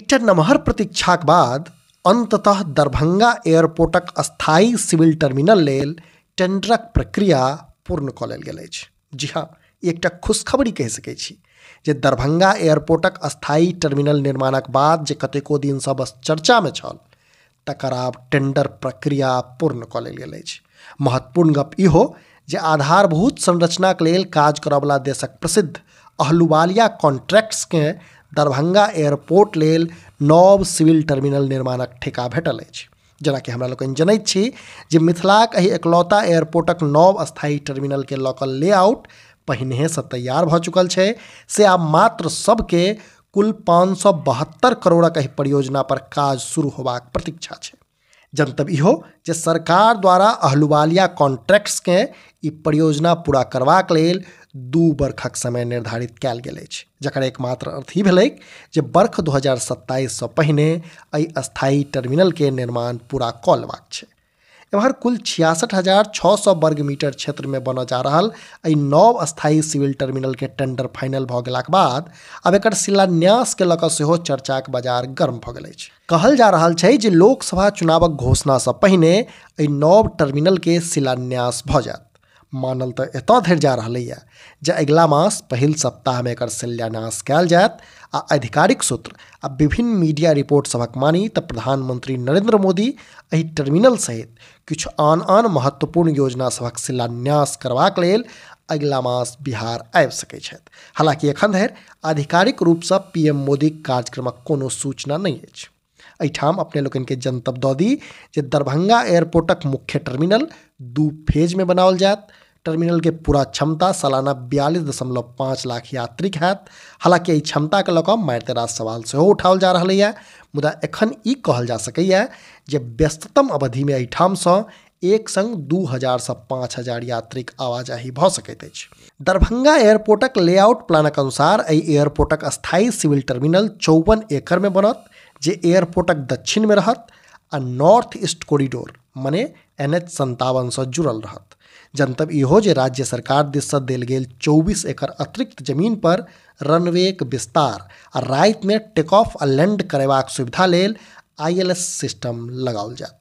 एकटा नमहर प्रतीक्षाक बाद अंततः दरभंगा एयरपोर्टक स्थायी सिविल टर्मिनल लेल टेंडरक प्रक्रिया पूर्ण कऽ लेल गेल अछि जी हाँ एक खुशखबरी कहि सकैत छी जे दरभंगा एयरपोर्टक स्थायी टर्मिनल निर्माणक बाद जे कतेको दिनसँ बस चर्चामे छल तकर आब टेंडर प्रक्रिया पूर्ण कऽ लेल गेल अछि महत्वपूर्ण गप इहो जे आधारभूत संरचनाक लेल काज करयवला देशक प्रसिद्ध अहलुवालिया कॉन्ट्रैक्ट्सकेँ दरभंगा एयरपोर्ट लेल नव सिविल टर्मिनल निर्माणक ठेका भेटल अछि कि हमरा लोकनि जनैत छी जे मिथिलाक एहि एकलौता एयरपोर्टक नव स्थायी टर्मिनल लऽ कऽ लेआउट से तैयार भऽ चुकल छै से आब मात्र सबके कुल पाँच सौ बहत्तर करोड़क एहि पर काज शुरू होबाक प्रतीक्षा छै जनतब इहो जे सरकार द्वारा अहलुवालिया कॉन्ट्रैक्ट्स के परियोजना पूरा करवाक लेल दू वर्षक समय निर्धारित कैल गेल अछि जकर एकमात्र अर्थ ई भेलैक जे वर्ष दू हजार सत्ताइससँ पहिने एहि स्थायी के निर्माण पूरा कऽ लेबाक छै एम्हर कुल छियासठ हजार छः सौ वर्ग मीटर क्षेत्र में बनऽ जा रहा एहि नव स्थायी सिविल टर्मिनल के टेंडर फाइनल भऽ गेलाक बाद शिलान्यास के शिलान्यासके लऽ कऽ चर्चा के बाजार गर्म भगल गेल कहल जा रहा है जो लोकसभा चुनावक घोषणा पहिने एहि नव टर्मिनल के शिलान्यास भ जाए मानल तो एत धरि जा है जे अगला मास सप्ताह में एक शिलान्यास कैल जायत आ आधिकारिक सूत्र आ विभिन्न मीडिया रिपोर्ट सबक मानी तो प्रधानमंत्री नरेंद्र मोदी अ टर्मिनल सहित किछ आन आन महत्वपूर्ण योजना सबक शिलान्यास करवाक लेल अगला मास बिहार आबि सकै छथि हालांकि एखन धरि आधिकारिक से पीएम मोदी कार्यक्रमक कोनो सूचना नहीं अछि एहिठाम अपने लोगन के जनतब दौ दी जे दरभंगा एयरपोर्टक मुख्य टर्मिनल दू फेज में बनाओल जायत टर्मिनल के पूरा क्षमता सालाना बयालीस दशमलव पाँच लाख यात्री हैत हालांकि इस क्षमता के कऽ मारते रास सवाल सेहो उठाओल जा है मुदा एखन ई कहल जा सकैए जे व्यस्ततम अठाम से एक संग दू हज़ार से पाँच हजार यात्रीक आवाजाही भ सकैत दरभंगा एयरपोर्टक लेआउट प्लानक अनुसार अ एयरपोर्टक स्थायी सिविल टर्मिनल चौवन एकड़ में बनत एयरपोर्टक दक्षिण में रहत आ नॉर्थ ईस्ट कॉरिडोर मने एन एच से जुड़ल रहत जनतब इहो जे राज्य सरकार से दिल गेल चौबीस एकड़ अतिरिक्त जमीन पर रनवे के विस्तार आ रात टेक ऑफ आ लैंड करेबाक सुविधा लेल आई एल एस सिस्टम लगाओल जाए